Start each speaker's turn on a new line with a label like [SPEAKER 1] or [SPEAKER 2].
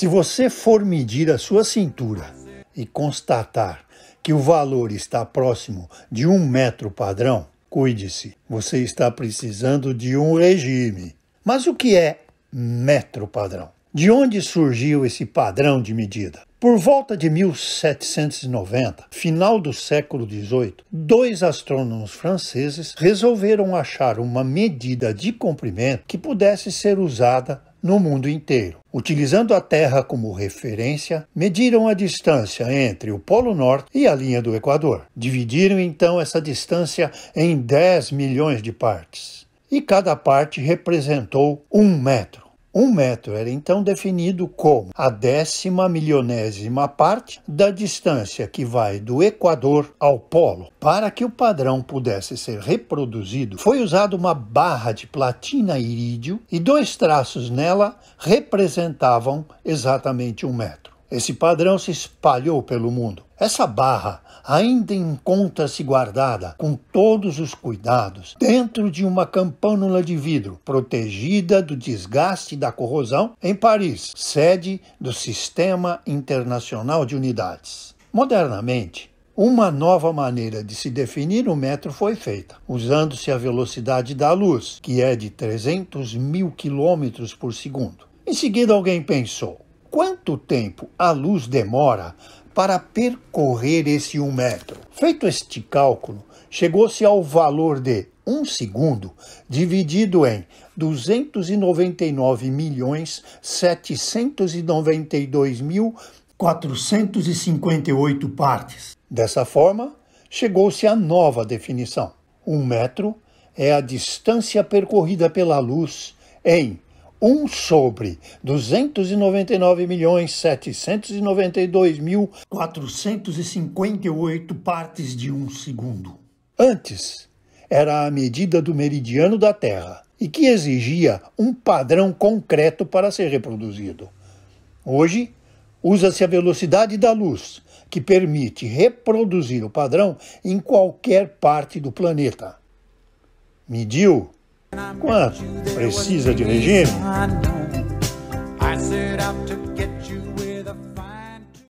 [SPEAKER 1] Se você for medir a sua cintura e constatar que o valor está próximo de um metro padrão, cuide-se, você está precisando de um regime. Mas o que é metro padrão? De onde surgiu esse padrão de medida? Por volta de 1790, final do século XVIII, dois astrônomos franceses resolveram achar uma medida de comprimento que pudesse ser usada no mundo inteiro. Utilizando a Terra como referência, mediram a distância entre o Polo Norte e a linha do Equador. Dividiram então essa distância em 10 milhões de partes. E cada parte representou um metro. Um metro era então definido como a décima milionésima parte da distância que vai do Equador ao Polo. Para que o padrão pudesse ser reproduzido, foi usada uma barra de platina irídio e dois traços nela representavam exatamente um metro. Esse padrão se espalhou pelo mundo. Essa barra ainda encontra-se guardada com todos os cuidados dentro de uma campânula de vidro, protegida do desgaste e da corrosão, em Paris, sede do Sistema Internacional de Unidades. Modernamente, uma nova maneira de se definir o metro foi feita, usando-se a velocidade da luz, que é de 300 mil quilômetros por segundo. Em seguida, alguém pensou: quanto tempo a luz demora para percorrer esse um metro. Feito este cálculo, chegou-se ao valor de um segundo dividido em 299 milhões 792 mil 458 partes. Dessa forma, chegou-se à nova definição. Um metro é a distância percorrida pela luz em 1 sobre 299.792.458 milhões mil partes de um segundo. Antes, era a medida do meridiano da Terra e que exigia um padrão concreto para ser reproduzido. Hoje, usa-se a velocidade da luz, que permite reproduzir o padrão em qualquer parte do planeta. Mediu Quanto precisa de regime?